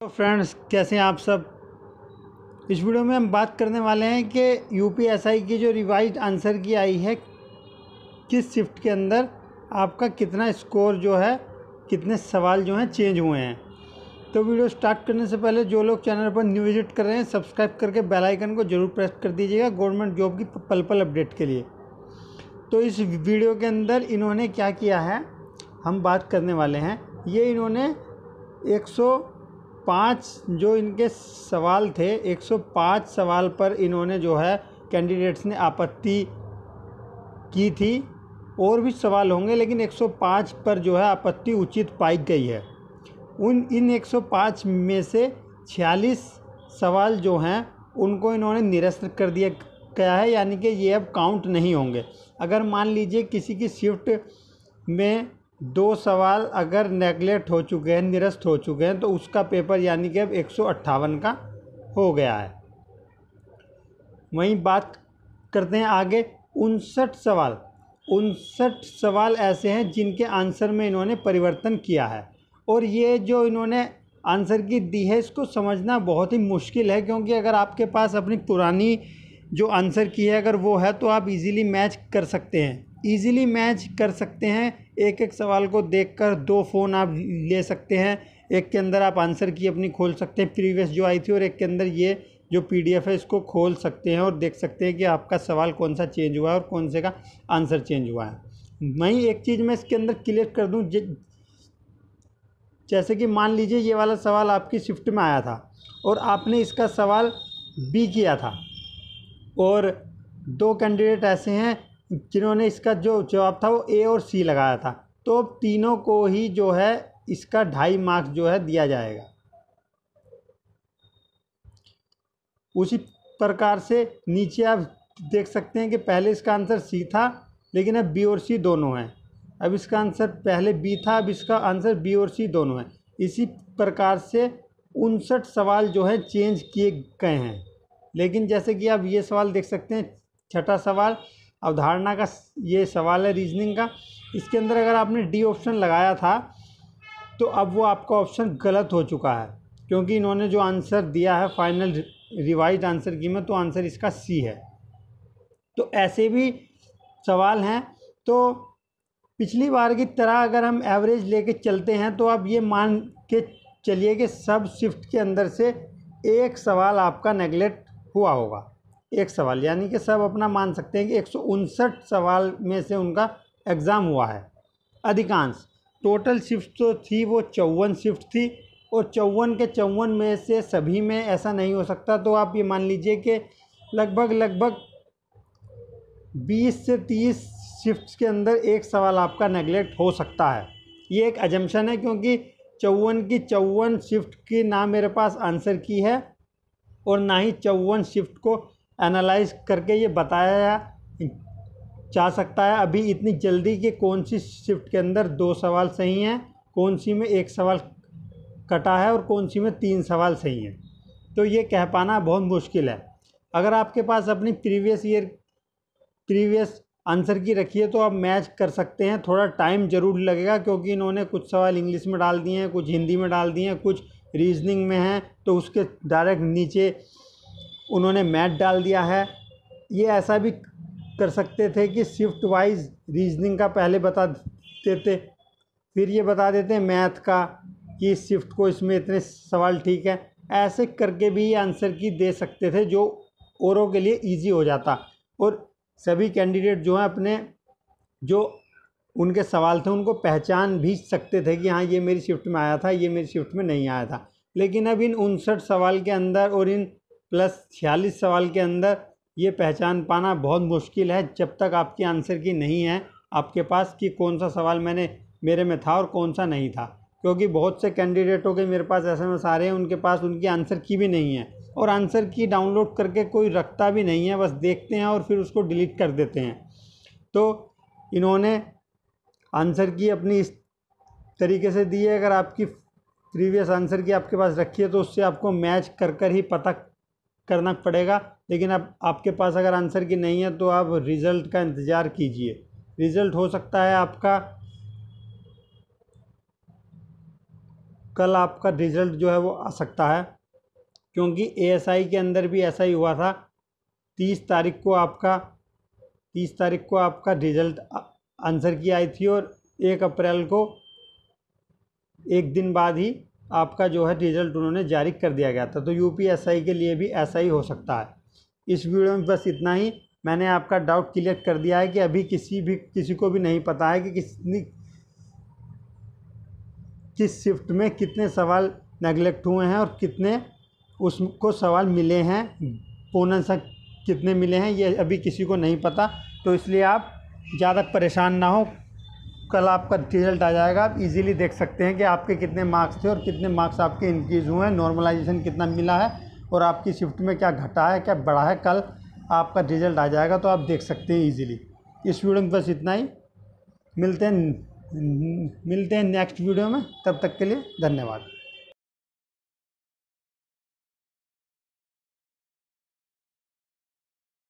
तो फ्रेंड्स कैसे हैं आप सब इस वीडियो में हम बात करने वाले हैं कि यू पी एस आई की जो रिवाइज आंसर की आई है किस शिफ्ट के अंदर आपका कितना स्कोर जो है कितने सवाल जो हैं चेंज हुए हैं तो वीडियो स्टार्ट करने से पहले जो लोग चैनल पर न्यू विजिट कर रहे हैं सब्सक्राइब करके बेल आइकन को जरूर प्रेस कर दीजिएगा गवर्नमेंट जॉब की पल पल अपडेट के लिए तो इस वीडियो के अंदर इन्होंने क्या किया है हम बात करने वाले हैं ये इन्होंने एक 105 जो इनके सवाल थे 105 सवाल पर इन्होंने जो है कैंडिडेट्स ने आपत्ति की थी और भी सवाल होंगे लेकिन 105 पर जो है आपत्ति उचित पाई गई है उन इन 105 में से 46 सवाल जो हैं उनको इन्होंने निरस्त कर दिया गया है यानी कि ये अब काउंट नहीं होंगे अगर मान लीजिए किसी की शिफ्ट में दो सवाल अगर नेगलेक्ट हो चुके हैं निरस्त हो चुके हैं तो उसका पेपर यानी कि अब एक का हो गया है वहीं बात करते हैं आगे उनसठ सवाल उनसठ सवाल ऐसे हैं जिनके आंसर में इन्होंने परिवर्तन किया है और ये जो इन्होंने आंसर की दी है इसको समझना बहुत ही मुश्किल है क्योंकि अगर आपके पास अपनी पुरानी जो आंसर की है अगर वो है तो आप इजीली मैच कर सकते हैं ईज़िली मैच कर सकते हैं एक एक सवाल को देखकर दो फ़ोन आप ले सकते हैं एक के अंदर आप आंसर की अपनी खोल सकते हैं प्रीवियस जो आई थी और एक के अंदर ये जो पीडीएफ है इसको खोल सकते हैं और देख सकते हैं कि आपका सवाल कौन सा चेंज हुआ है और कौन से का आंसर चेंज हुआ है वहीं एक चीज़ मैं इसके अंदर क्लियर कर दूँ जैसे कि मान लीजिए ये वाला सवाल आपकी शिफ्ट में आया था और आपने इसका सवाल बी किया था और दो कैंडिडेट ऐसे हैं जिन्होंने इसका जो जवाब था वो ए और सी लगाया था तो अब तीनों को ही जो है इसका ढाई मार्क्स जो है दिया जाएगा उसी प्रकार से नीचे आप देख सकते हैं कि पहले इसका आंसर सी था लेकिन अब बी और सी दोनों हैं अब इसका आंसर पहले बी था अब इसका आंसर बी और सी दोनों है इसी प्रकार से उनसठ सवाल जो है चेंज किए गए हैं लेकिन जैसे कि आप ये सवाल देख सकते हैं छठा सवाल अवधारणा का ये सवाल है रीजनिंग का इसके अंदर अगर आपने डी ऑप्शन लगाया था तो अब वो आपका ऑप्शन गलत हो चुका है क्योंकि इन्होंने जो आंसर दिया है फाइनल रिवाइज आंसर की में तो आंसर इसका सी है तो ऐसे भी सवाल हैं तो पिछली बार की तरह अगर हम एवरेज लेके चलते हैं तो आप ये मान के चलिए कि सब शिफ्ट के अंदर से एक सवाल आपका नेगलेक्ट हुआ होगा एक सवाल यानी कि सब अपना मान सकते हैं कि एक सवाल में से उनका एग्ज़ाम हुआ है अधिकांश टोटल शिफ्ट जो तो थी वो चौवन शिफ्ट थी और चौवन के चौवन में से सभी में ऐसा नहीं हो सकता तो आप ये मान लीजिए कि लगभग लगभग बीस से तीस शिफ्ट के अंदर एक सवाल आपका नेगलेक्ट हो सकता है ये एक एजम्पन है क्योंकि चौवन की चौवन शिफ्ट की ना मेरे पास आंसर की है और ना ही चौवन शिफ्ट को एनालाइज करके ये बताया जा सकता है अभी इतनी जल्दी कि कौन सी शिफ्ट के अंदर दो सवाल सही हैं कौन सी में एक सवाल कटा है और कौन सी में तीन सवाल सही हैं तो ये कह पाना बहुत मुश्किल है अगर आपके पास अपनी प्रीवियस ईयर प्रीवियस आंसर की रखिए तो आप मैच कर सकते हैं थोड़ा टाइम ज़रूर लगेगा क्योंकि इन्होंने कुछ सवाल इंग्लिश में डाल दिए हैं कुछ हिंदी में डाल दिए हैं कुछ रीजनिंग में हैं तो उसके डायरेक्ट नीचे उन्होंने मैथ डाल दिया है ये ऐसा भी कर सकते थे कि शिफ्ट वाइज रीजनिंग का पहले बता देते फिर ये बता देते मैथ का कि शिफ्ट को इसमें इतने सवाल ठीक है ऐसे करके भी आंसर की दे सकते थे जो औरों के लिए इजी हो जाता और सभी कैंडिडेट जो हैं अपने जो उनके सवाल थे उनको पहचान भी सकते थे कि हाँ ये मेरी शिफ्ट में आया था ये मेरी शिफ्ट में नहीं आया था लेकिन अब इन उनसठ सवाल के अंदर और इन प्लस छियालीस सवाल के अंदर ये पहचान पाना बहुत मुश्किल है जब तक आपकी आंसर की नहीं है आपके पास कि कौन सा सवाल मैंने मेरे में था और कौन सा नहीं था क्योंकि बहुत से कैंडिडेटों के मेरे पास ऐसे में सारे हैं उनके पास उनकी आंसर की भी नहीं है और आंसर की डाउनलोड करके कोई रखता भी नहीं है बस देखते हैं और फिर उसको डिलीट कर देते हैं तो इन्होंने आंसर की अपनी इस तरीके से दी है अगर आपकी प्रीवियस आंसर की आपके पास रखी है तो उससे आपको मैच कर कर ही पता करना पड़ेगा लेकिन अब आपके पास अगर आंसर की नहीं है तो आप रिज़ल्ट का इंतज़ार कीजिए रिज़ल्ट हो सकता है आपका कल आपका रिज़ल्ट जो है वो आ सकता है क्योंकि एएसआई के अंदर भी ऐसा ही हुआ था तीस तारीख को आपका तीस तारीख को आपका रिज़ल्ट आंसर की आई थी और एक अप्रैल को एक दिन बाद ही आपका जो है रिजल्ट उन्होंने जारी कर दिया गया था तो यू के लिए भी ऐसा ही हो सकता है इस वीडियो में बस इतना ही मैंने आपका डाउट क्लियर कर दिया है कि अभी किसी भी किसी को भी नहीं पता है कि किस किस शिफ्ट में कितने सवाल नेगलेक्ट हुए हैं और कितने उसको सवाल मिले हैं पोनन सा कितने मिले हैं ये अभी किसी को नहीं पता तो इसलिए आप ज़्यादा परेशान ना हो कल आपका रिजल्ट आ जाएगा आप इजीली देख सकते हैं कि आपके कितने मार्क्स थे और कितने मार्क्स आपके इंक्रीज़ हुए हैं नॉर्मलाइजेशन कितना मिला है और आपकी शिफ्ट में क्या घटा है क्या बढ़ा है कल आपका रिजल्ट आ जाएगा तो आप देख सकते हैं इजीली इस वीडियो में बस इतना ही मिलते हैं मिलते हैं नेक्स्ट वीडियो में तब तक के लिए धन्यवाद